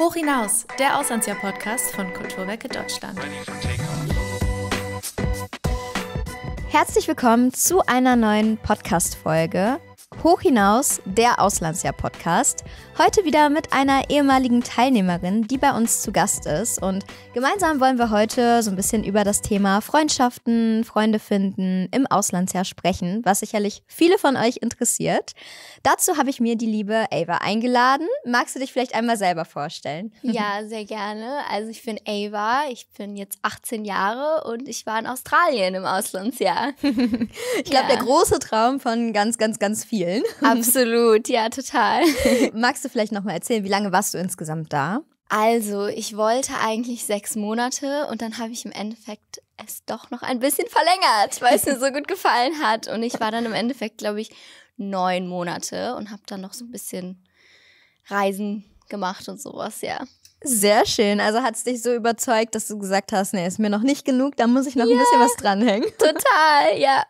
Hoch hinaus, der Auslandsjahr-Podcast von Kulturwerke Deutschland. Herzlich willkommen zu einer neuen Podcast-Folge. Hoch hinaus, der Auslandsjahr-Podcast. Heute wieder mit einer ehemaligen Teilnehmerin, die bei uns zu Gast ist. Und gemeinsam wollen wir heute so ein bisschen über das Thema Freundschaften, Freunde finden, im Auslandsjahr sprechen, was sicherlich viele von euch interessiert. Dazu habe ich mir die liebe Ava eingeladen. Magst du dich vielleicht einmal selber vorstellen? Ja, sehr gerne. Also ich bin Ava, ich bin jetzt 18 Jahre und ich war in Australien im Auslandsjahr. ich glaube, ja. der große Traum von ganz, ganz, ganz vielen vielen. Absolut, ja, total. Magst du vielleicht nochmal erzählen, wie lange warst du insgesamt da? Also, ich wollte eigentlich sechs Monate und dann habe ich im Endeffekt es doch noch ein bisschen verlängert, weil es mir so gut gefallen hat. Und ich war dann im Endeffekt, glaube ich, neun Monate und habe dann noch so ein bisschen Reisen gemacht und sowas, ja. Sehr schön. Also hat es dich so überzeugt, dass du gesagt hast, nee, ist mir noch nicht genug, da muss ich noch ja, ein bisschen was dranhängen. Total, ja.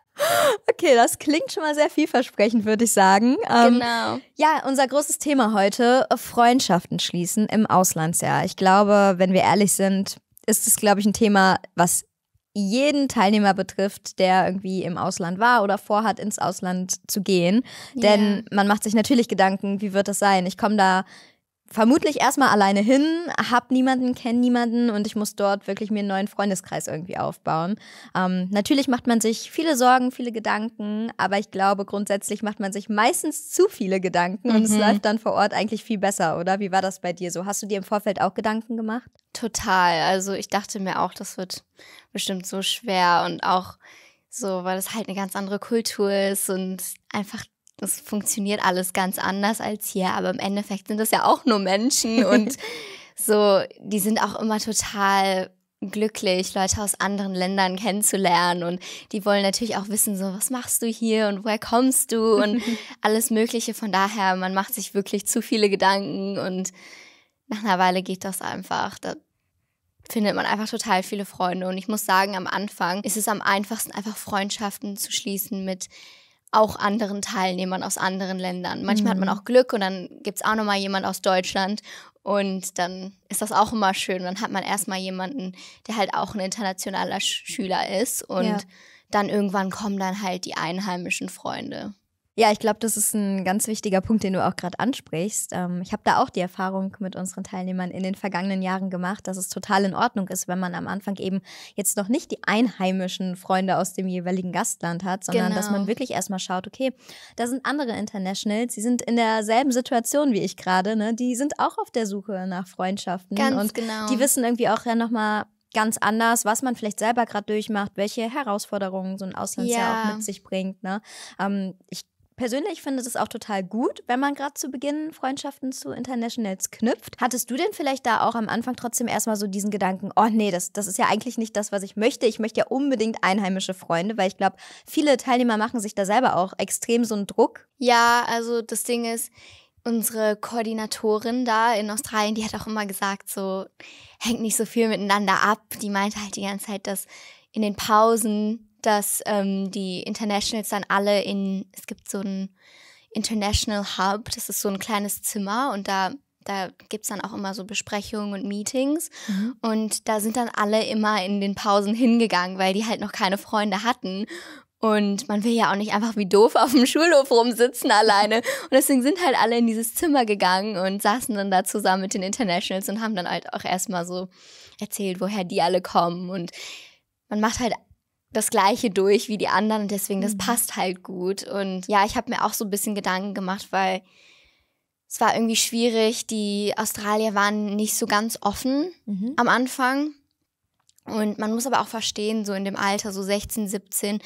Okay, das klingt schon mal sehr vielversprechend, würde ich sagen. Ähm, genau. ja, unser großes Thema heute, Freundschaften schließen im Auslandsjahr. Ich glaube, wenn wir ehrlich sind, ist es, glaube ich, ein Thema, was jeden Teilnehmer betrifft, der irgendwie im Ausland war oder vorhat, ins Ausland zu gehen. Yeah. Denn man macht sich natürlich Gedanken, wie wird das sein? Ich komme da vermutlich erstmal alleine hin, hab niemanden, kenne niemanden und ich muss dort wirklich mir einen neuen Freundeskreis irgendwie aufbauen. Ähm, natürlich macht man sich viele Sorgen, viele Gedanken, aber ich glaube, grundsätzlich macht man sich meistens zu viele Gedanken mhm. und es mhm. läuft dann vor Ort eigentlich viel besser, oder? Wie war das bei dir so? Hast du dir im Vorfeld auch Gedanken gemacht? Total. Also ich dachte mir auch, das wird bestimmt so schwer und auch so, weil es halt eine ganz andere Kultur ist und einfach das funktioniert alles ganz anders als hier, aber im Endeffekt sind das ja auch nur Menschen und so, die sind auch immer total glücklich, Leute aus anderen Ländern kennenzulernen und die wollen natürlich auch wissen, so, was machst du hier und woher kommst du und alles Mögliche. Von daher, man macht sich wirklich zu viele Gedanken und nach einer Weile geht das einfach. Da findet man einfach total viele Freunde und ich muss sagen, am Anfang ist es am einfachsten, einfach Freundschaften zu schließen mit auch anderen Teilnehmern aus anderen Ländern. Manchmal mhm. hat man mhm. auch Glück und dann gibt es auch nochmal jemand aus Deutschland und dann ist das auch immer schön. Dann hat man erstmal jemanden, der halt auch ein internationaler Schüler ist und ja. dann irgendwann kommen dann halt die einheimischen Freunde. Ja, ich glaube, das ist ein ganz wichtiger Punkt, den du auch gerade ansprichst. Ähm, ich habe da auch die Erfahrung mit unseren Teilnehmern in den vergangenen Jahren gemacht, dass es total in Ordnung ist, wenn man am Anfang eben jetzt noch nicht die einheimischen Freunde aus dem jeweiligen Gastland hat, sondern genau. dass man genau. wirklich erstmal schaut, okay, da sind andere Internationals, die sind in derselben Situation wie ich gerade, ne? die sind auch auf der Suche nach Freundschaften ganz und genau. die wissen irgendwie auch ja nochmal ganz anders, was man vielleicht selber gerade durchmacht, welche Herausforderungen so ein Auslandsjahr ja. auch mit sich bringt. Ne? Ähm, ich persönlich finde es auch total gut, wenn man gerade zu Beginn Freundschaften zu Internationals knüpft. Hattest du denn vielleicht da auch am Anfang trotzdem erstmal so diesen Gedanken, oh nee, das, das ist ja eigentlich nicht das, was ich möchte. Ich möchte ja unbedingt einheimische Freunde, weil ich glaube, viele Teilnehmer machen sich da selber auch extrem so einen Druck. Ja, also das Ding ist, unsere Koordinatorin da in Australien, die hat auch immer gesagt, so hängt nicht so viel miteinander ab. Die meinte halt die ganze Zeit, dass in den Pausen dass ähm, die Internationals dann alle in, es gibt so ein International Hub, das ist so ein kleines Zimmer und da da gibt es dann auch immer so Besprechungen und Meetings. Mhm. Und da sind dann alle immer in den Pausen hingegangen, weil die halt noch keine Freunde hatten. Und man will ja auch nicht einfach wie doof auf dem Schulhof rumsitzen alleine. Und deswegen sind halt alle in dieses Zimmer gegangen und saßen dann da zusammen mit den Internationals und haben dann halt auch erstmal so erzählt, woher die alle kommen. Und man macht halt das Gleiche durch wie die anderen und deswegen, das mhm. passt halt gut. Und ja, ich habe mir auch so ein bisschen Gedanken gemacht, weil es war irgendwie schwierig. Die Australier waren nicht so ganz offen mhm. am Anfang. Und man muss aber auch verstehen, so in dem Alter, so 16, 17,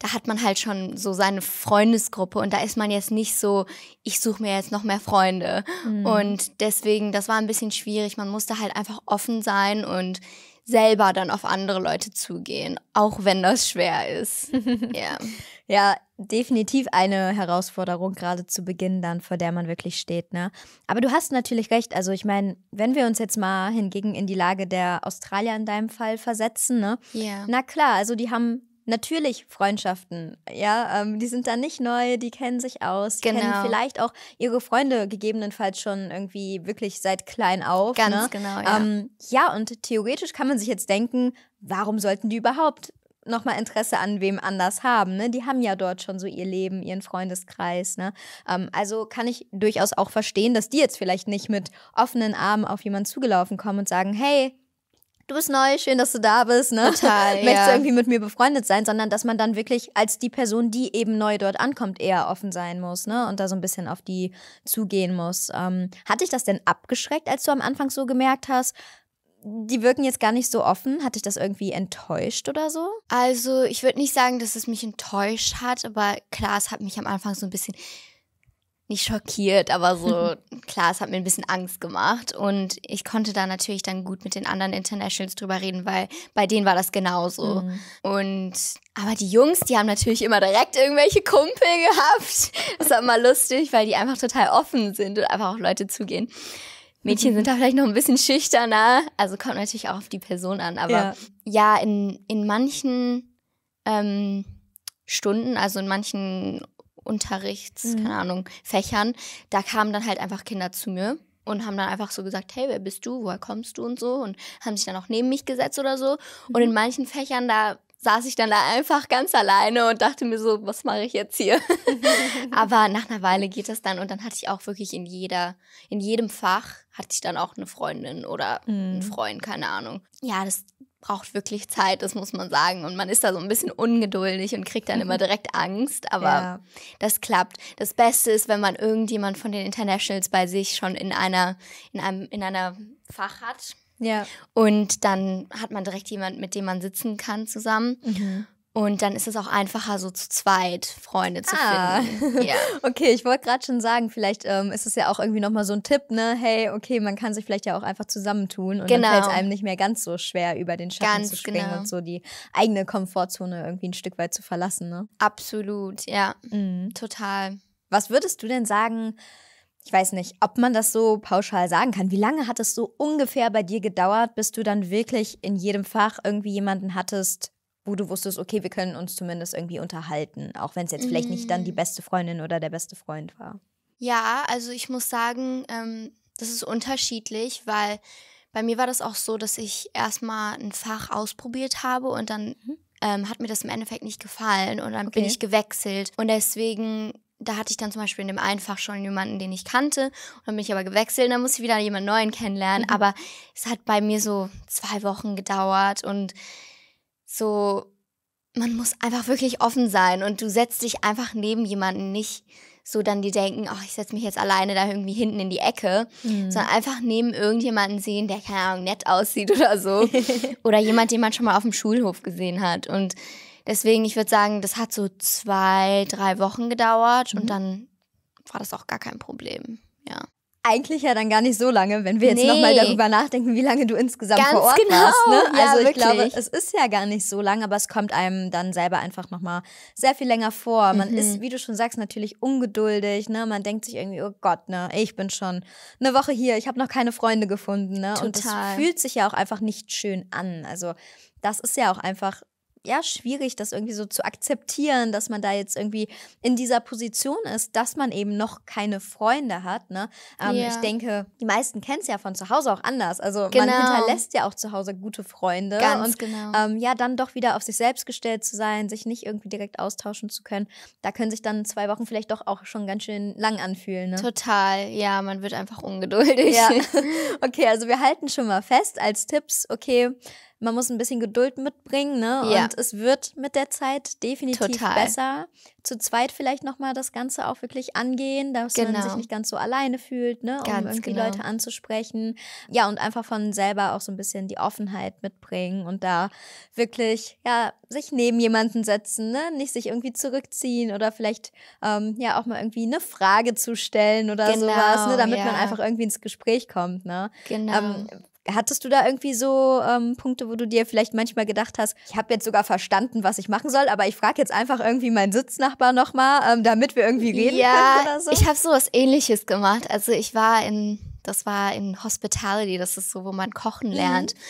da hat man halt schon so seine Freundesgruppe und da ist man jetzt nicht so, ich suche mir jetzt noch mehr Freunde. Mhm. Und deswegen, das war ein bisschen schwierig. Man musste halt einfach offen sein und selber dann auf andere Leute zugehen, auch wenn das schwer ist. yeah. Ja, definitiv eine Herausforderung, gerade zu Beginn dann, vor der man wirklich steht. Ne? Aber du hast natürlich recht. Also ich meine, wenn wir uns jetzt mal hingegen in die Lage der Australier in deinem Fall versetzen, ne? Yeah. Na klar, also die haben natürlich Freundschaften, ja, ähm, die sind da nicht neu, die kennen sich aus, die genau. kennen vielleicht auch ihre Freunde gegebenenfalls schon irgendwie wirklich seit klein auf. Ne? Ganz ne? genau, ja. Ähm, ja, und theoretisch kann man sich jetzt denken, warum sollten die überhaupt nochmal Interesse an wem anders haben. Ne? Die haben ja dort schon so ihr Leben, ihren Freundeskreis. Ne? Ähm, also kann ich durchaus auch verstehen, dass die jetzt vielleicht nicht mit offenen Armen auf jemanden zugelaufen kommen und sagen, hey, du bist neu, schön, dass du da bist, ne? Total. Möchtest ja. du irgendwie mit mir befreundet sein, sondern dass man dann wirklich als die Person, die eben neu dort ankommt, eher offen sein muss, ne? Und da so ein bisschen auf die zugehen muss. Ähm, hat dich das denn abgeschreckt, als du am Anfang so gemerkt hast, die wirken jetzt gar nicht so offen. Hat dich das irgendwie enttäuscht oder so? Also, ich würde nicht sagen, dass es mich enttäuscht hat, aber klar, es hat mich am Anfang so ein bisschen nicht schockiert, aber so, mhm. klar, es hat mir ein bisschen Angst gemacht. Und ich konnte da natürlich dann gut mit den anderen Internationals drüber reden, weil bei denen war das genauso. Mhm. Und, aber die Jungs, die haben natürlich immer direkt irgendwelche Kumpel gehabt. Das war immer lustig, weil die einfach total offen sind und einfach auf Leute zugehen. Mädchen mhm. sind da vielleicht noch ein bisschen schüchterner. Also kommt natürlich auch auf die Person an. Aber ja, ja in, in manchen ähm, Stunden, also in manchen Unterrichts, mhm. keine Ahnung, Fächern, da kamen dann halt einfach Kinder zu mir und haben dann einfach so gesagt, hey, wer bist du, woher kommst du und so und haben sich dann auch neben mich gesetzt oder so. Mhm. Und in mhm. manchen Fächern, da saß ich dann da einfach ganz alleine und dachte mir so, was mache ich jetzt hier? Aber nach einer Weile geht das dann und dann hatte ich auch wirklich in jeder, in jedem Fach hatte ich dann auch eine Freundin oder mhm. einen Freund, keine Ahnung. Ja, das braucht wirklich Zeit, das muss man sagen. Und man ist da so ein bisschen ungeduldig und kriegt dann immer mhm. direkt Angst. Aber ja. das klappt. Das Beste ist, wenn man irgendjemand von den Internationals bei sich schon in einer, in einem, in einer Fach hat. Ja. Und dann hat man direkt jemand, mit dem man sitzen kann zusammen. Mhm. Und dann ist es auch einfacher, so zu zweit Freunde zu ah. finden. Ja. okay, ich wollte gerade schon sagen, vielleicht ähm, ist es ja auch irgendwie nochmal so ein Tipp, ne? Hey, okay, man kann sich vielleicht ja auch einfach zusammentun und genau. dann fällt es einem nicht mehr ganz so schwer, über den Schatten ganz zu springen genau. und so die eigene Komfortzone irgendwie ein Stück weit zu verlassen, ne? Absolut, ja. Mhm. Total. Was würdest du denn sagen, ich weiß nicht, ob man das so pauschal sagen kann. Wie lange hat es so ungefähr bei dir gedauert, bis du dann wirklich in jedem Fach irgendwie jemanden hattest, wo du wusstest, okay, wir können uns zumindest irgendwie unterhalten, auch wenn es jetzt vielleicht nicht dann die mm. beste Freundin oder der beste Freund war? Ja, also ich muss sagen, ähm, das ist unterschiedlich, weil bei mir war das auch so, dass ich erstmal ein Fach ausprobiert habe und dann mhm. ähm, hat mir das im Endeffekt nicht gefallen und dann okay. bin ich gewechselt. Und deswegen, da hatte ich dann zum Beispiel in dem einen Fach schon jemanden, den ich kannte. Und dann bin ich aber gewechselt und dann musste ich wieder jemanden neuen kennenlernen. Mhm. Aber es hat bei mir so zwei Wochen gedauert und so, man muss einfach wirklich offen sein und du setzt dich einfach neben jemanden nicht so dann die denken, ach, ich setze mich jetzt alleine da irgendwie hinten in die Ecke, mhm. sondern einfach neben irgendjemanden sehen, der keine Ahnung nett aussieht oder so oder jemand, den man schon mal auf dem Schulhof gesehen hat und deswegen ich würde sagen, das hat so zwei, drei Wochen gedauert mhm. und dann war das auch gar kein Problem. Ja eigentlich ja dann gar nicht so lange, wenn wir jetzt nee. nochmal darüber nachdenken, wie lange du insgesamt Ganz vor Ort genau. warst. Ne? Ja, also ich wirklich. glaube, es ist ja gar nicht so lange, aber es kommt einem dann selber einfach nochmal sehr viel länger vor. Man mhm. ist, wie du schon sagst, natürlich ungeduldig. Ne? Man denkt sich irgendwie, oh Gott, ne, ich bin schon eine Woche hier, ich habe noch keine Freunde gefunden. Ne? Total. Und das fühlt sich ja auch einfach nicht schön an. Also das ist ja auch einfach ja, schwierig, das irgendwie so zu akzeptieren, dass man da jetzt irgendwie in dieser Position ist, dass man eben noch keine Freunde hat. Ne? Ähm, ja. Ich denke, die meisten kennen es ja von zu Hause auch anders. Also genau. man hinterlässt ja auch zu Hause gute Freunde. Ganz und, genau. Ähm, ja, dann doch wieder auf sich selbst gestellt zu sein, sich nicht irgendwie direkt austauschen zu können. Da können sich dann zwei Wochen vielleicht doch auch schon ganz schön lang anfühlen. Ne? Total, ja, man wird einfach ungeduldig. Ja. Okay, also wir halten schon mal fest als Tipps, okay, man muss ein bisschen Geduld mitbringen, ne? Ja. Und es wird mit der Zeit definitiv Total. besser. Zu zweit vielleicht nochmal das Ganze auch wirklich angehen, dass genau. man sich genau. nicht ganz so alleine fühlt, ne? Um ganz irgendwie genau. Leute anzusprechen. Ja, und einfach von selber auch so ein bisschen die Offenheit mitbringen und da wirklich, ja, sich neben jemanden setzen, ne? Nicht sich irgendwie zurückziehen oder vielleicht ähm, ja auch mal irgendwie eine Frage zu stellen oder genau, sowas, ne? Damit ja. man einfach irgendwie ins Gespräch kommt, ne? Genau. Ähm, Hattest du da irgendwie so ähm, Punkte, wo du dir vielleicht manchmal gedacht hast, ich habe jetzt sogar verstanden, was ich machen soll, aber ich frage jetzt einfach irgendwie meinen Sitznachbar nochmal, ähm, damit wir irgendwie reden ja, können oder so? Ich habe sowas ähnliches gemacht. Also ich war in, das war in Hospitality, das ist so, wo man kochen mhm. lernt. Mhm.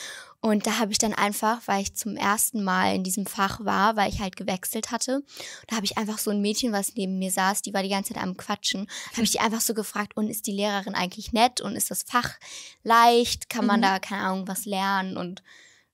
Und da habe ich dann einfach, weil ich zum ersten Mal in diesem Fach war, weil ich halt gewechselt hatte, da habe ich einfach so ein Mädchen, was neben mir saß, die war die ganze Zeit am Quatschen, habe ich die einfach so gefragt, und ist die Lehrerin eigentlich nett und ist das Fach leicht, kann man mhm. da keine Ahnung was lernen und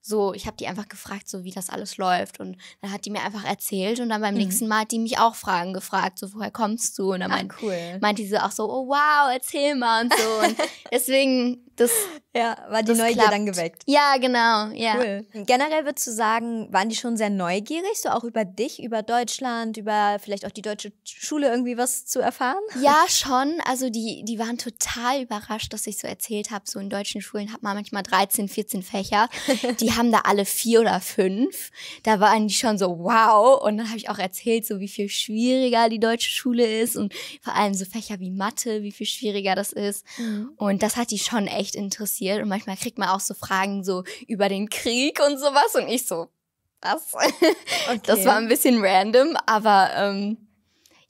so, ich habe die einfach gefragt, so wie das alles läuft. Und dann hat die mir einfach erzählt und dann beim mhm. nächsten Mal hat die mich auch Fragen gefragt, so woher kommst du? Und dann Ach, cool. meinte sie so auch so, oh wow, erzähl mal und so. Und deswegen, das. Ja, war die Neugier klappt. dann geweckt. Ja, genau, ja. Cool. Generell würdest du sagen, waren die schon sehr neugierig, so auch über dich, über Deutschland, über vielleicht auch die deutsche Schule irgendwie was zu erfahren? Ja, schon. Also die, die waren total überrascht, dass ich so erzählt habe. So in deutschen Schulen hat man manchmal 13, 14 Fächer. Die wir haben da alle vier oder fünf. Da waren die schon so, wow. Und dann habe ich auch erzählt, so wie viel schwieriger die deutsche Schule ist und vor allem so Fächer wie Mathe, wie viel schwieriger das ist. Mhm. Und das hat die schon echt interessiert. Und manchmal kriegt man auch so Fragen so über den Krieg und sowas. Und ich so, was? Okay. Das war ein bisschen random, aber ähm,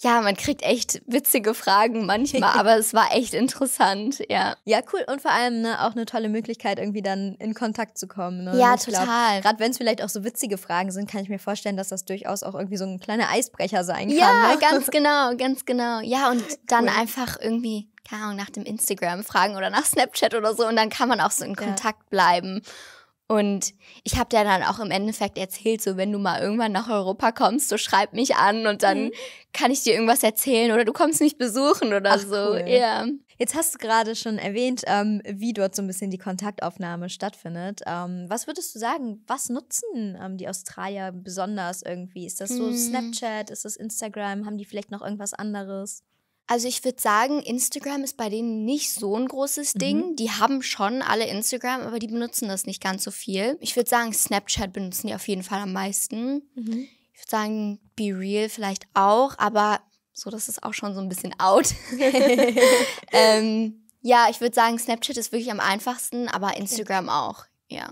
ja, man kriegt echt witzige Fragen manchmal, aber es war echt interessant, ja. Ja, cool. Und vor allem ne, auch eine tolle Möglichkeit, irgendwie dann in Kontakt zu kommen. Ne? Ja, total. Gerade wenn es vielleicht auch so witzige Fragen sind, kann ich mir vorstellen, dass das durchaus auch irgendwie so ein kleiner Eisbrecher sein kann. Ja, ne? ganz genau, ganz genau. Ja, und dann cool. einfach irgendwie, keine Ahnung, nach dem Instagram fragen oder nach Snapchat oder so. Und dann kann man auch so in Kontakt ja. bleiben. Und ich habe dir dann auch im Endeffekt erzählt, so wenn du mal irgendwann nach Europa kommst, so schreib mich an und dann mhm. kann ich dir irgendwas erzählen oder du kommst mich besuchen oder Ach, so. Cool. Ja. Jetzt hast du gerade schon erwähnt, ähm, wie dort so ein bisschen die Kontaktaufnahme stattfindet. Ähm, was würdest du sagen, was nutzen ähm, die Australier besonders irgendwie? Ist das so mhm. Snapchat? Ist das Instagram? Haben die vielleicht noch irgendwas anderes? Also ich würde sagen, Instagram ist bei denen nicht so ein großes mhm. Ding. Mhm. Die haben schon alle Instagram, aber die benutzen das nicht ganz so viel. Ich würde sagen, Snapchat benutzen die auf jeden Fall am meisten. Mhm. Ich würde sagen, Be Real vielleicht auch, aber so, das ist auch schon so ein bisschen out. ähm, ja, ich würde sagen, Snapchat ist wirklich am einfachsten, aber Instagram auch, ja.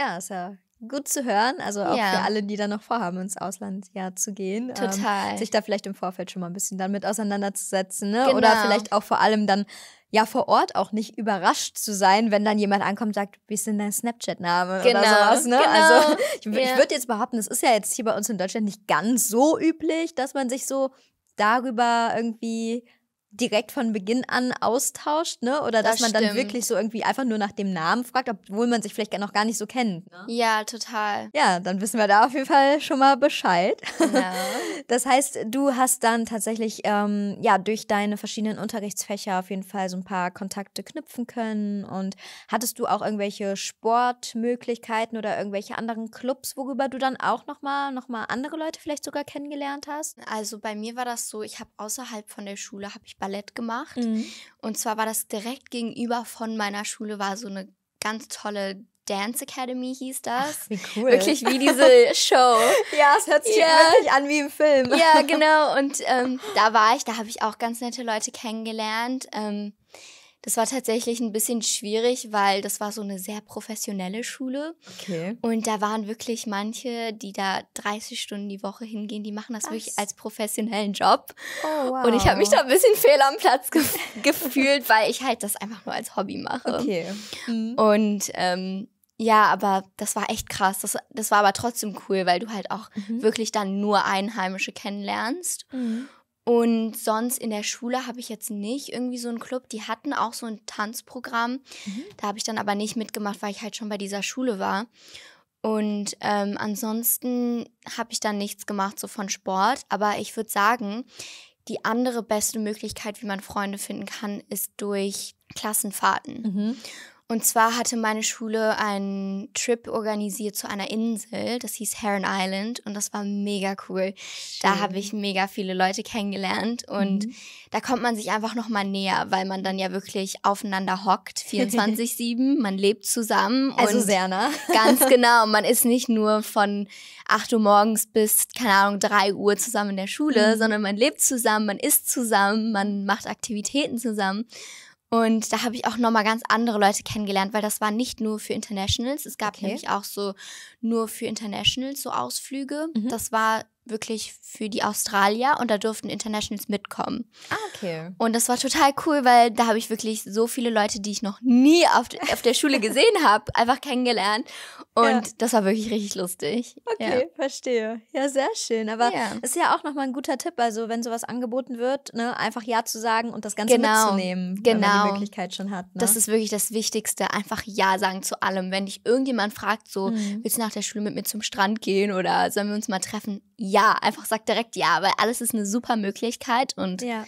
Ja, ist ja gut zu hören. Also auch ja. für alle, die da noch vorhaben, ins Auslandsjahr zu gehen. Ähm, Total. Ähm, sich da vielleicht im Vorfeld schon mal ein bisschen damit auseinanderzusetzen. Ne? Genau. Oder vielleicht auch vor allem dann ja vor Ort auch nicht überrascht zu sein, wenn dann jemand ankommt und sagt, wie ist denn dein Snapchat-Name genau, oder sowas. Ne? Genau. Also ich, ja. ich würde jetzt behaupten, es ist ja jetzt hier bei uns in Deutschland nicht ganz so üblich, dass man sich so darüber irgendwie direkt von Beginn an austauscht, ne? Oder dass das man stimmt. dann wirklich so irgendwie einfach nur nach dem Namen fragt, obwohl man sich vielleicht noch gar nicht so kennt. Ne? Ja, total. Ja, dann wissen wir da auf jeden Fall schon mal Bescheid. Ja. Das heißt, du hast dann tatsächlich ähm, ja durch deine verschiedenen Unterrichtsfächer auf jeden Fall so ein paar Kontakte knüpfen können und hattest du auch irgendwelche Sportmöglichkeiten oder irgendwelche anderen Clubs, worüber du dann auch noch mal noch mal andere Leute vielleicht sogar kennengelernt hast? Also bei mir war das so, ich habe außerhalb von der Schule habe ich Ballett gemacht. Mhm. Und zwar war das direkt gegenüber von meiner Schule, war so eine ganz tolle Dance Academy hieß das. Ach, wie cool. Wirklich wie diese Show. ja, es hört sich ja. wirklich an wie im Film. ja, genau. Und ähm, da war ich, da habe ich auch ganz nette Leute kennengelernt. Ähm, das war tatsächlich ein bisschen schwierig, weil das war so eine sehr professionelle Schule. Okay. Und da waren wirklich manche, die da 30 Stunden die Woche hingehen, die machen das Was? wirklich als professionellen Job. Oh, wow. Und ich habe mich da ein bisschen fehl am Platz ge gefühlt, weil ich halt das einfach nur als Hobby mache. Okay. Mhm. Und ähm, ja, aber das war echt krass. Das, das war aber trotzdem cool, weil du halt auch mhm. wirklich dann nur Einheimische kennenlernst. Mhm. Und sonst in der Schule habe ich jetzt nicht irgendwie so einen Club. Die hatten auch so ein Tanzprogramm. Mhm. Da habe ich dann aber nicht mitgemacht, weil ich halt schon bei dieser Schule war. Und ähm, ansonsten habe ich dann nichts gemacht, so von Sport. Aber ich würde sagen, die andere beste Möglichkeit, wie man Freunde finden kann, ist durch Klassenfahrten. Mhm. Und zwar hatte meine Schule einen Trip organisiert zu einer Insel, das hieß Heron Island und das war mega cool. Schön. Da habe ich mega viele Leute kennengelernt und mhm. da kommt man sich einfach nochmal näher, weil man dann ja wirklich aufeinander hockt, 24/7, man lebt zusammen also und sehr nah. Ne? ganz genau, man ist nicht nur von 8 Uhr morgens bis keine Ahnung 3 Uhr zusammen in der Schule, mhm. sondern man lebt zusammen, man isst zusammen, man macht Aktivitäten zusammen. Und da habe ich auch nochmal ganz andere Leute kennengelernt, weil das war nicht nur für Internationals. Es gab okay. nämlich auch so nur für Internationals so Ausflüge. Mhm. Das war wirklich für die Australier und da durften Internationals mitkommen. Ah, okay. Und das war total cool, weil da habe ich wirklich so viele Leute, die ich noch nie auf, auf der Schule gesehen habe, einfach kennengelernt. Und ja. das war wirklich richtig lustig. Okay, ja. verstehe. Ja, sehr schön. Aber ja. ist ja auch nochmal ein guter Tipp. Also, wenn sowas angeboten wird, ne, einfach Ja zu sagen und das Ganze genau. mitzunehmen, genau. wenn man die genau. Möglichkeit schon hat. Ne? Das ist wirklich das Wichtigste. Einfach Ja sagen zu allem. Wenn dich irgendjemand fragt, so, mhm. willst du nach der Schule mit mir zum Strand gehen oder sollen wir uns mal treffen? Ja ja, einfach sag direkt ja, weil alles ist eine super Möglichkeit und ja.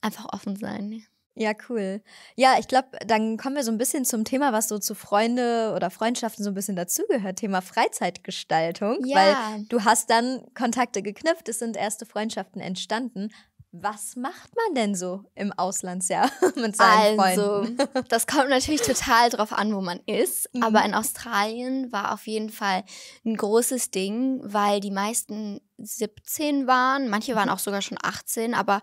einfach offen sein. Ja, cool. Ja, ich glaube, dann kommen wir so ein bisschen zum Thema, was so zu Freunde oder Freundschaften so ein bisschen dazugehört, Thema Freizeitgestaltung. Ja. Weil du hast dann Kontakte geknüpft, es sind erste Freundschaften entstanden. Was macht man denn so im Auslandsjahr mit seinen also, Freunden? das kommt natürlich total drauf an, wo man ist. Mhm. Aber in Australien war auf jeden Fall ein großes Ding, weil die meisten 17 waren. Manche waren mhm. auch sogar schon 18, aber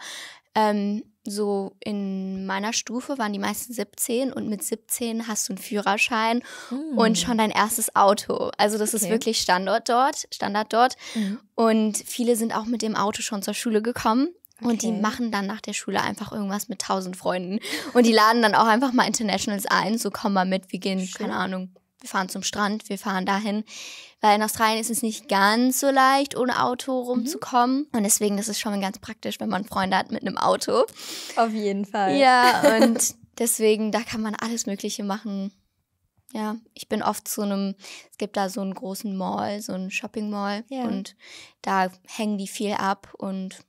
ähm, so in meiner Stufe waren die meisten 17 und mit 17 hast du einen Führerschein mhm. und hm. schon dein erstes Auto. Also das okay. ist wirklich Standort dort, Standard dort. Mhm. Und viele sind auch mit dem Auto schon zur Schule gekommen Okay. Und die machen dann nach der Schule einfach irgendwas mit tausend Freunden. Und die laden dann auch einfach mal Internationals ein, so komm mal mit, wir gehen, Schön. keine Ahnung, wir fahren zum Strand, wir fahren dahin. Weil in Australien ist es nicht ganz so leicht, ohne Auto rumzukommen. Mhm. Und deswegen ist es schon ganz praktisch, wenn man Freunde hat mit einem Auto. Auf jeden Fall. Ja, und deswegen, da kann man alles Mögliche machen. Ja, ich bin oft zu einem, es gibt da so einen großen Mall, so einen Shopping Mall. Ja. Und da hängen die viel ab und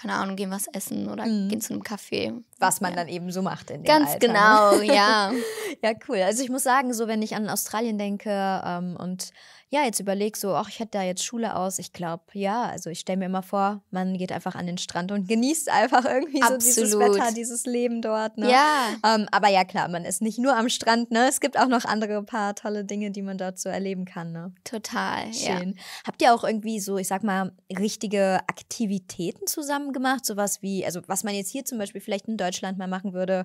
keine Ahnung, gehen was essen oder mhm. gehen zu einem Café. Was man ja. dann eben so macht in dem Ganz Alter. Ne? genau, ja. ja, cool. Also ich muss sagen, so wenn ich an Australien denke ähm, und ja, jetzt überleg so, ach, ich hätte da jetzt Schule aus. Ich glaube, ja, also ich stelle mir immer vor, man geht einfach an den Strand und genießt einfach irgendwie Absolut. so dieses Wetter, dieses Leben dort. Ne? Ja. Ähm, aber ja, klar, man ist nicht nur am Strand, ne? Es gibt auch noch andere paar tolle Dinge, die man dort so erleben kann. Ne? Total. Schön. Ja. Habt ihr auch irgendwie so, ich sag mal, richtige Aktivitäten zusammen gemacht? Sowas wie, also was man jetzt hier zum Beispiel vielleicht in Deutschland mal machen würde,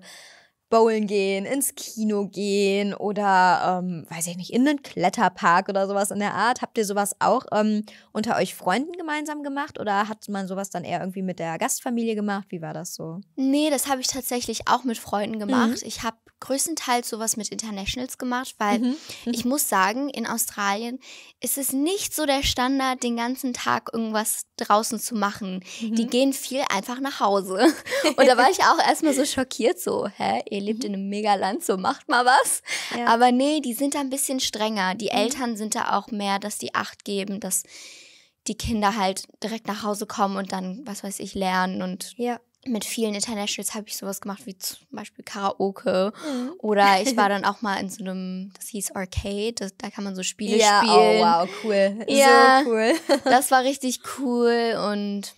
Bowlen gehen, ins Kino gehen oder, ähm, weiß ich nicht, in den Kletterpark oder sowas in der Art. Habt ihr sowas auch ähm, unter euch Freunden gemeinsam gemacht oder hat man sowas dann eher irgendwie mit der Gastfamilie gemacht? Wie war das so? Nee, das habe ich tatsächlich auch mit Freunden mhm. gemacht. Mhm. Ich habe größtenteils sowas mit Internationals gemacht, weil mhm. ich muss sagen, in Australien ist es nicht so der Standard, den ganzen Tag irgendwas draußen zu machen. Mhm. Die gehen viel einfach nach Hause. Und da war ich auch erstmal so schockiert, so, hä, ihr Mhm. lebt in einem Megaland, so macht mal was. Ja. Aber nee, die sind da ein bisschen strenger. Die mhm. Eltern sind da auch mehr, dass die Acht geben, dass die Kinder halt direkt nach Hause kommen und dann, was weiß ich, lernen und ja mit vielen Internationals habe ich sowas gemacht wie zum Beispiel Karaoke mhm. oder ich war dann auch mal in so einem, das hieß Arcade, das, da kann man so Spiele ja, oh, spielen. Oh wow, cool. Ja, so cool. das war richtig cool und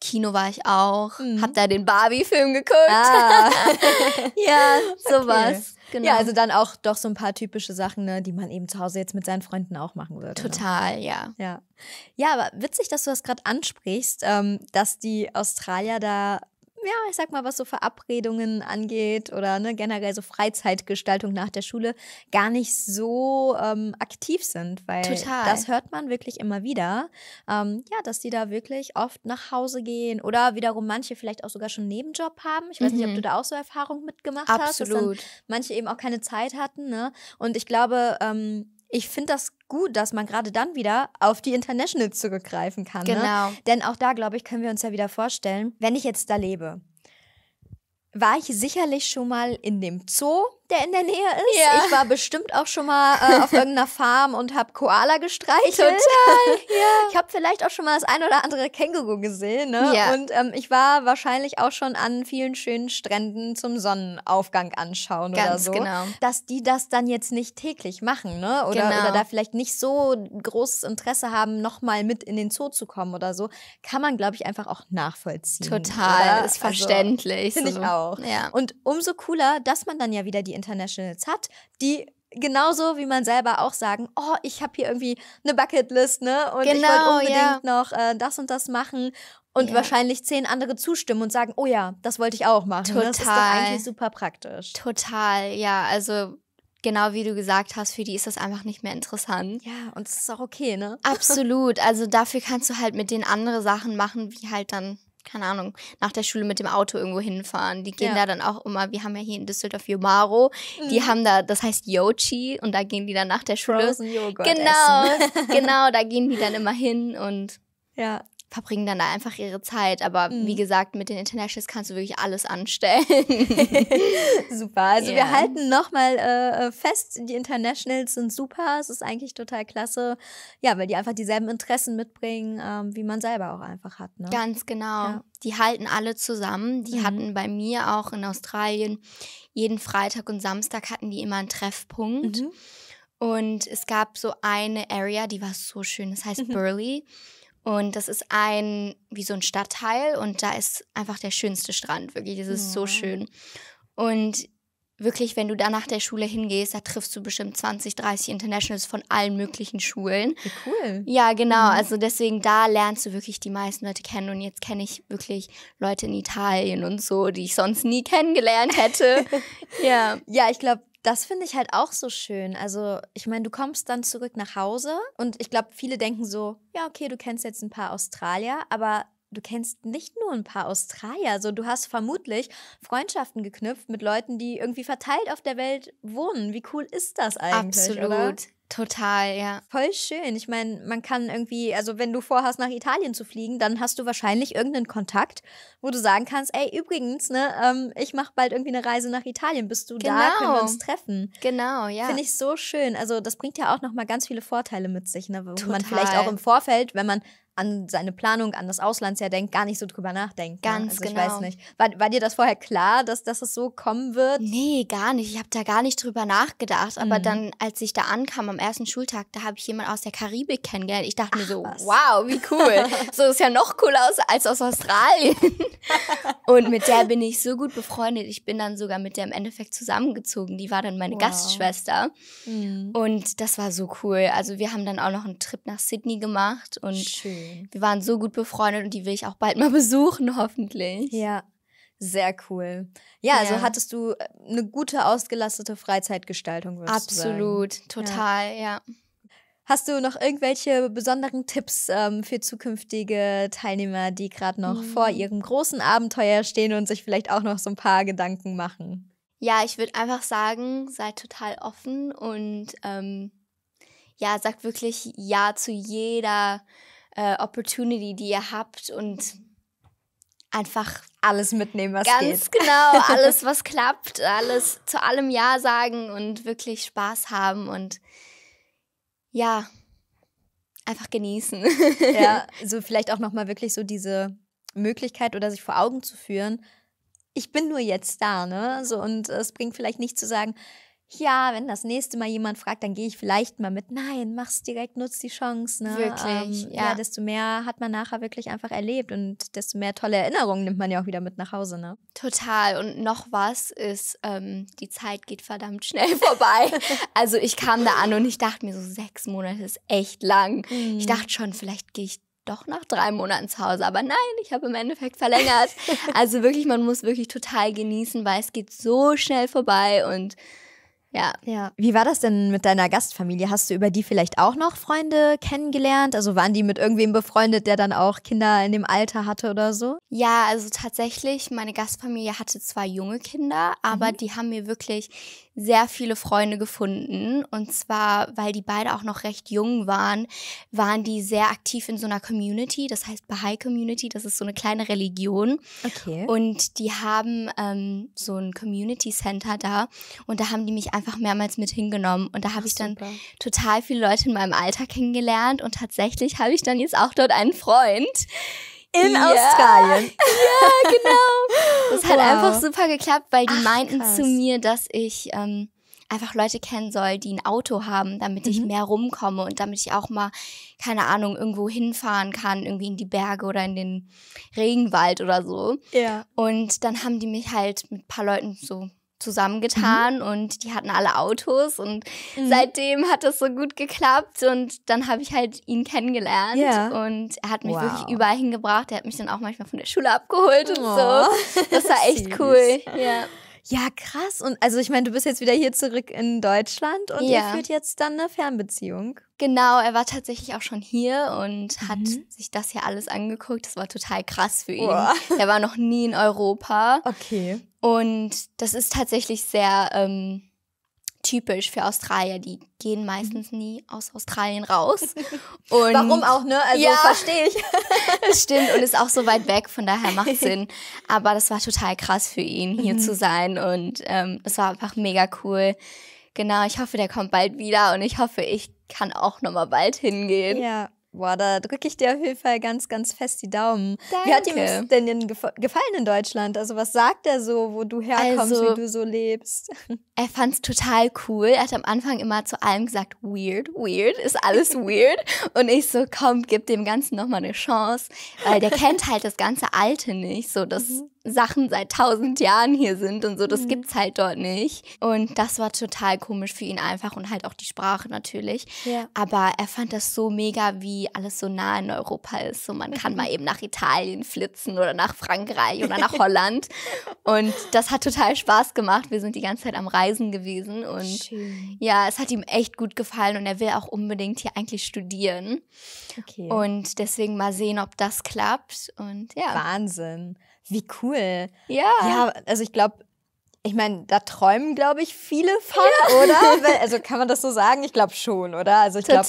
Kino war ich auch, mhm. hab da den Barbie-Film geguckt. Ah. ja, sowas. Okay. Genau. Ja, also dann auch doch so ein paar typische Sachen, ne, die man eben zu Hause jetzt mit seinen Freunden auch machen würde. Ne? Total, ne? ja. ja. Ja, aber witzig, dass du das gerade ansprichst, ähm, dass die Australier da ja, ich sag mal, was so Verabredungen angeht oder ne, generell so Freizeitgestaltung nach der Schule gar nicht so ähm, aktiv sind, weil Total. das hört man wirklich immer wieder. Ähm, ja, dass die da wirklich oft nach Hause gehen oder wiederum manche vielleicht auch sogar schon einen Nebenjob haben. Ich weiß mhm. nicht, ob du mhm. da auch so Erfahrungen mitgemacht Absolut. hast, Absolut. manche eben auch keine Zeit hatten. Ne? Und ich glaube, ähm, ich finde das gut, dass man gerade dann wieder auf die International zurückgreifen kann. Ne? Genau. Ne? Denn auch da, glaube ich, können wir uns ja wieder vorstellen, wenn ich jetzt da lebe, war ich sicherlich schon mal in dem Zoo der in der Nähe ist. Ja. Ich war bestimmt auch schon mal äh, auf irgendeiner Farm und habe Koala gestreichelt. Total, ja. Ich habe vielleicht auch schon mal das ein oder andere Känguru gesehen. Ne? Ja. Und ähm, ich war wahrscheinlich auch schon an vielen schönen Stränden zum Sonnenaufgang anschauen Ganz oder so. Genau. Dass die das dann jetzt nicht täglich machen, ne? Oder, genau. oder da vielleicht nicht so großes Interesse haben, nochmal mit in den Zoo zu kommen oder so, kann man, glaube ich, einfach auch nachvollziehen. Total, oder? ist also, verständlich. Also, Finde ich auch. Ja. Und umso cooler, dass man dann ja wieder die Internationals hat, die genauso wie man selber auch sagen, oh, ich habe hier irgendwie eine Bucketlist, ne? Und genau, ich wollte genau, unbedingt ja. noch äh, das und das machen. Und ja. wahrscheinlich zehn andere zustimmen und sagen, oh ja, das wollte ich auch machen. Total. Ne? Das ist doch eigentlich super praktisch. Total, ja. Also genau wie du gesagt hast, für die ist das einfach nicht mehr interessant. Ja, und es ist auch okay, ne? Absolut. Also dafür kannst du halt mit denen andere Sachen machen, wie halt dann keine Ahnung, nach der Schule mit dem Auto irgendwo hinfahren. Die gehen ja. da dann auch immer, wir haben ja hier in Düsseldorf Yomaro, die mhm. haben da, das heißt Yochi und da gehen die dann nach der Schule. Frozen Joghurt genau, essen. genau, da gehen die dann immer hin und ja verbringen dann da einfach ihre Zeit. Aber mhm. wie gesagt, mit den Internationals kannst du wirklich alles anstellen. super. Also yeah. wir halten nochmal äh, äh, fest, die Internationals sind super. Es ist eigentlich total klasse. Ja, weil die einfach dieselben Interessen mitbringen, ähm, wie man selber auch einfach hat. Ne? Ganz genau. Ja. Die halten alle zusammen. Die mhm. hatten bei mir auch in Australien jeden Freitag und Samstag hatten die immer einen Treffpunkt. Mhm. Und es gab so eine Area, die war so schön, das heißt mhm. Burley. Und das ist ein, wie so ein Stadtteil und da ist einfach der schönste Strand, wirklich. Das ist ja. so schön. Und wirklich, wenn du da nach der Schule hingehst, da triffst du bestimmt 20, 30 Internationals von allen möglichen Schulen. Wie cool. Ja, genau. Mhm. Also deswegen, da lernst du wirklich die meisten Leute kennen. Und jetzt kenne ich wirklich Leute in Italien und so, die ich sonst nie kennengelernt hätte. ja. Ja, ich glaube, das finde ich halt auch so schön. Also, ich meine, du kommst dann zurück nach Hause und ich glaube, viele denken so, ja, okay, du kennst jetzt ein paar Australier, aber du kennst nicht nur ein paar Australier, so also du hast vermutlich Freundschaften geknüpft mit Leuten, die irgendwie verteilt auf der Welt wohnen. Wie cool ist das eigentlich? Absolut. Oder? Total, ja. Voll schön. Ich meine, man kann irgendwie, also wenn du vorhast, nach Italien zu fliegen, dann hast du wahrscheinlich irgendeinen Kontakt, wo du sagen kannst, ey, übrigens, ne, ähm, ich mache bald irgendwie eine Reise nach Italien. Bist du genau. da? Können wir genau. uns treffen? Genau, ja. Finde ich so schön. Also das bringt ja auch nochmal ganz viele Vorteile mit sich, ne, wo Total. man vielleicht auch im Vorfeld, wenn man an seine Planung, an das Auslandsjahr denkt, gar nicht so drüber nachdenkt. Ne? Ganz ne? also genau. Ich weiß genau. nicht. War, war, dir das vorher klar, dass, dass es so kommen wird? Nee, gar nicht. Ich habe da gar nicht drüber nachgedacht. Aber mhm. dann, als ich da ankam am ersten Schultag, da habe ich jemanden aus der Karibik kennengelernt. Ich dachte Ach, mir so, was? wow, wie cool. so ist ja noch cooler aus, als aus Australien. Und mit der bin ich so gut befreundet. Ich bin dann sogar mit der im Endeffekt zusammengezogen. Die war dann meine wow. Gastschwester. Mhm. Und das war so cool. Also wir haben dann auch noch einen Trip nach Sydney gemacht und Schön schön. Wir waren so gut befreundet und die will ich auch bald mal besuchen, hoffentlich. Ja. Sehr cool. Ja, also ja. hattest du äh, eine gute, ausgelastete Freizeitgestaltung, würdest Absolut, du sagen. total, ja. ja. Hast du noch irgendwelche besonderen Tipps ähm, für zukünftige Teilnehmer, die gerade noch mhm. vor ihrem großen Abenteuer stehen und sich vielleicht auch noch so ein paar Gedanken machen? Ja, ich würde einfach sagen, seid total offen und ähm, ja, sagt wirklich Ja zu jeder äh, Opportunity, die ihr habt und einfach alles mitnehmen, was ganz geht. Ganz genau, alles, was klappt, alles zu allem Ja sagen und wirklich Spaß haben und ja, einfach genießen. ja, so vielleicht auch nochmal wirklich so diese Möglichkeit oder sich vor Augen zu führen, ich bin nur jetzt da, ne? So, und es bringt vielleicht nicht zu sagen, ja, wenn das nächste Mal jemand fragt, dann gehe ich vielleicht mal mit. Nein, mach's direkt, nutz die Chance. Ne? Wirklich. Ähm, ja. ja. desto mehr hat man nachher wirklich einfach erlebt und desto mehr tolle Erinnerungen nimmt man ja auch wieder mit nach Hause. Ne? Total. Und noch was ist, ähm, die Zeit geht verdammt schnell vorbei. also ich kam da an und ich dachte mir so, sechs Monate ist echt lang. Mhm. Ich dachte schon, vielleicht gehe ich doch nach drei Monaten zu Hause. Aber nein, ich habe im Endeffekt verlängert. also wirklich, man muss wirklich total genießen, weil es geht so schnell vorbei und ja. ja. Wie war das denn mit deiner Gastfamilie? Hast du über die vielleicht auch noch Freunde kennengelernt? Also waren die mit irgendwem befreundet, der dann auch Kinder in dem Alter hatte oder so? Ja, also tatsächlich, meine Gastfamilie hatte zwar junge Kinder, aber mhm. die haben mir wirklich sehr viele Freunde gefunden. Und zwar, weil die beide auch noch recht jung waren, waren die sehr aktiv in so einer Community, das heißt Baha'i Community, das ist so eine kleine Religion. Okay. Und die haben ähm, so ein Community Center da und da haben die mich einfach mehrmals mit hingenommen. Und da habe ich dann total viele Leute in meinem Alter kennengelernt und tatsächlich habe ich dann jetzt auch dort einen Freund in ja. Australien. Ja, genau. Das wow. hat einfach super geklappt, weil die Ach, meinten krass. zu mir, dass ich ähm, einfach Leute kennen soll, die ein Auto haben, damit mhm. ich mehr rumkomme und damit ich auch mal, keine Ahnung, irgendwo hinfahren kann, irgendwie in die Berge oder in den Regenwald oder so. Ja. Und dann haben die mich halt mit ein paar Leuten so Mhm. zusammengetan mhm. und die hatten alle Autos und mhm. seitdem hat das so gut geklappt und dann habe ich halt ihn kennengelernt yeah. und er hat mich wow. wirklich überall hingebracht. Er hat mich dann auch manchmal von der Schule abgeholt oh. und so. Das war echt cool. Ja. ja, krass. Und also ich meine, du bist jetzt wieder hier zurück in Deutschland und ja. ihr führt jetzt dann eine Fernbeziehung. Genau, er war tatsächlich auch schon hier und hat mhm. sich das hier alles angeguckt. Das war total krass für ihn. Oh. Er war noch nie in Europa. Okay. Und das ist tatsächlich sehr ähm, typisch für Australier. Die gehen meistens mhm. nie aus Australien raus. Und Warum auch, ne? Also ja, verstehe ich. das stimmt und ist auch so weit weg, von daher macht Sinn. Aber das war total krass für ihn, hier mhm. zu sein und ähm, es war einfach mega cool. Genau, ich hoffe, der kommt bald wieder und ich hoffe, ich kann auch nochmal bald hingehen. Ja, Boah, da drücke ich dir auf jeden Fall ganz, ganz fest die Daumen. Danke. Wie hat ihm das denn gefallen in Deutschland? Also was sagt er so, wo du herkommst, also, wie du so lebst? Er fand es total cool. Er hat am Anfang immer zu allem gesagt, weird, weird, ist alles weird. Und ich so, komm, gib dem Ganzen nochmal eine Chance. Weil der kennt halt das ganze Alte nicht. So, das... Mhm Sachen seit tausend Jahren hier sind und so. Das mhm. gibt's halt dort nicht. Und das war total komisch für ihn einfach und halt auch die Sprache natürlich. Ja. Aber er fand das so mega, wie alles so nah in Europa ist. So man kann mal eben nach Italien flitzen oder nach Frankreich oder nach Holland. und das hat total Spaß gemacht. Wir sind die ganze Zeit am Reisen gewesen und Schön. ja, es hat ihm echt gut gefallen und er will auch unbedingt hier eigentlich studieren. Okay. Und deswegen mal sehen, ob das klappt. Und ja. Wahnsinn. Wie cool. Ja. Ja, also ich glaube, ich meine, da träumen, glaube ich, viele von, ja. oder? Also kann man das so sagen? Ich glaube schon, oder? Also ich Total.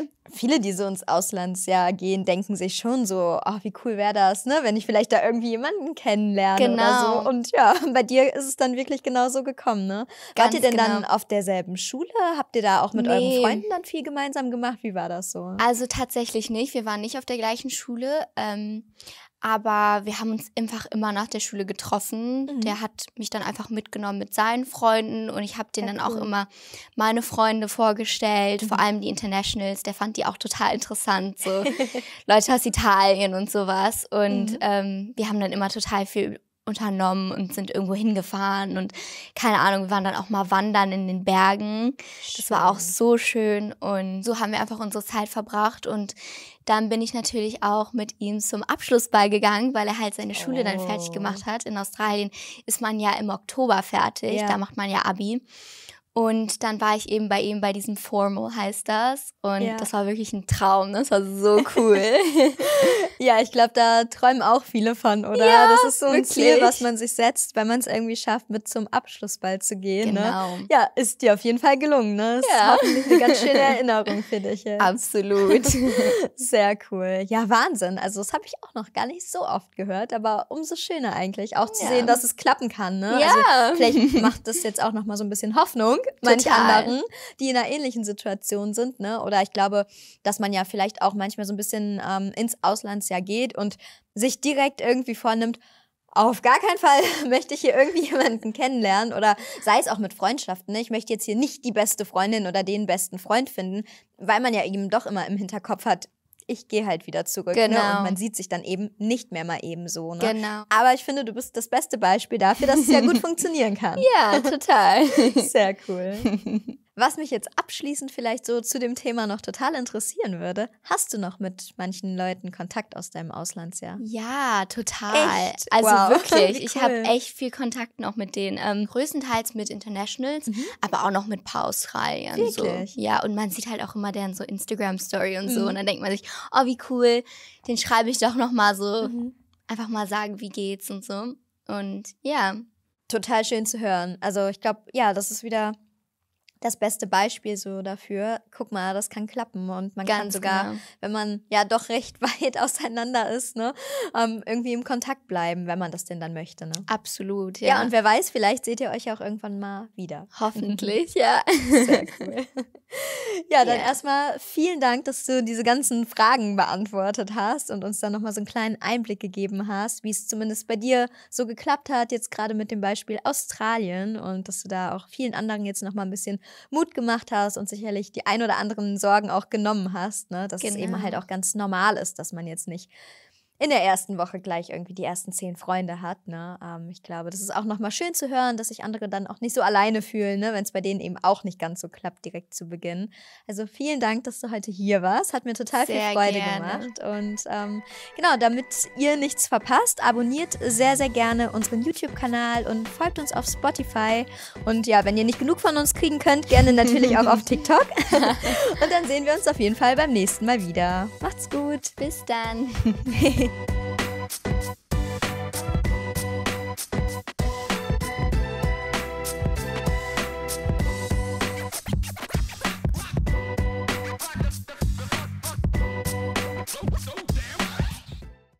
Glaub, viele, die so ins Auslandsjahr gehen, denken sich schon so, ach, wie cool wäre das, ne? Wenn ich vielleicht da irgendwie jemanden kennenlerne genau. oder so. Genau. Und ja, bei dir ist es dann wirklich genau so gekommen, ne? Ganz Wart ihr denn genau. dann auf derselben Schule? Habt ihr da auch mit nee. euren Freunden dann viel gemeinsam gemacht? Wie war das so? Also tatsächlich nicht. Wir waren nicht auf der gleichen Schule. Ähm, aber wir haben uns einfach immer nach der Schule getroffen. Mhm. Der hat mich dann einfach mitgenommen mit seinen Freunden und ich habe denen ja, dann auch immer meine Freunde vorgestellt, mhm. vor allem die Internationals. Der fand die auch total interessant, so Leute aus Italien und sowas. Und mhm. ähm, wir haben dann immer total viel unternommen und sind irgendwo hingefahren und keine Ahnung, wir waren dann auch mal wandern in den Bergen. Schön. Das war auch so schön und so haben wir einfach unsere Zeit verbracht und dann bin ich natürlich auch mit ihm zum Abschlussball gegangen, weil er halt seine Schule oh. dann fertig oh. gemacht hat. In Australien ist man ja im Oktober fertig, ja. da macht man ja Abi. Und dann war ich eben bei ihm bei diesem Formal, heißt das. Und ja. das war wirklich ein Traum. Ne? Das war so cool. ja, ich glaube, da träumen auch viele von, oder? Ja, das ist so ein wirklich. Ziel, was man sich setzt, wenn man es irgendwie schafft, mit zum Abschlussball zu gehen. Ne? Genau. Ne? Ja, ist dir auf jeden Fall gelungen. Ne? Ist ja. hoffentlich eine ganz schöne Erinnerung für dich. Jetzt. Absolut. Sehr cool. Ja, Wahnsinn. Also, das habe ich auch noch gar nicht so oft gehört, aber umso schöner eigentlich, auch zu ja. sehen, dass es klappen kann. Ne? Also, ja. Also, vielleicht macht das jetzt auch noch mal so ein bisschen Hoffnung manch anderen, die in einer ähnlichen Situation sind. Ne? Oder ich glaube, dass man ja vielleicht auch manchmal so ein bisschen ähm, ins Auslandsjahr geht und sich direkt irgendwie vornimmt, auf gar keinen Fall möchte ich hier irgendwie jemanden kennenlernen oder sei es auch mit Freundschaften. Ne? Ich möchte jetzt hier nicht die beste Freundin oder den besten Freund finden, weil man ja eben doch immer im Hinterkopf hat, ich gehe halt wieder zurück. Genau. Ne? Und genau. man sieht sich dann eben nicht mehr mal eben so. Ne? Genau. Aber ich finde, du bist das beste Beispiel dafür, dass es ja gut funktionieren kann. Ja, total. Sehr cool. Was mich jetzt abschließend vielleicht so zu dem Thema noch total interessieren würde, hast du noch mit manchen Leuten Kontakt aus deinem Auslandsjahr? Ja, total. Echt? Also wow. wirklich, cool. ich habe echt viel Kontakt noch mit denen, ähm, größtenteils mit Internationals, mhm. aber auch noch mit paar Australiern. Wirklich? So. Ja, und man sieht halt auch immer deren so Instagram-Story und so mhm. und dann denkt man sich, oh, wie cool, den schreibe ich doch nochmal so. Mhm. Einfach mal sagen, wie geht's und so. Und ja. Total schön zu hören. Also ich glaube, ja, das ist wieder das beste Beispiel so dafür. Guck mal, das kann klappen und man Ganz kann sogar, genau. wenn man ja doch recht weit auseinander ist, ne, ähm, irgendwie im Kontakt bleiben, wenn man das denn dann möchte. Ne? Absolut, ja. Ja, und wer weiß, vielleicht seht ihr euch auch irgendwann mal wieder. Hoffentlich, ja. Sehr cool. Ja, dann yeah. erstmal vielen Dank, dass du diese ganzen Fragen beantwortet hast und uns dann nochmal so einen kleinen Einblick gegeben hast, wie es zumindest bei dir so geklappt hat, jetzt gerade mit dem Beispiel Australien und dass du da auch vielen anderen jetzt nochmal ein bisschen Mut gemacht hast und sicherlich die ein oder anderen Sorgen auch genommen hast, ne? dass genau. es eben genau. halt auch ganz normal ist, dass man jetzt nicht in der ersten Woche gleich irgendwie die ersten zehn Freunde hat. Ne? Ähm, ich glaube, das ist auch nochmal schön zu hören, dass sich andere dann auch nicht so alleine fühlen, ne? wenn es bei denen eben auch nicht ganz so klappt, direkt zu Beginn. Also vielen Dank, dass du heute hier warst. Hat mir total sehr viel Freude gerne. gemacht. Und ähm, genau, damit ihr nichts verpasst, abonniert sehr, sehr gerne unseren YouTube-Kanal und folgt uns auf Spotify. Und ja, wenn ihr nicht genug von uns kriegen könnt, gerne natürlich auch auf TikTok. und dann sehen wir uns auf jeden Fall beim nächsten Mal wieder. Macht's gut. Bis dann. あっ。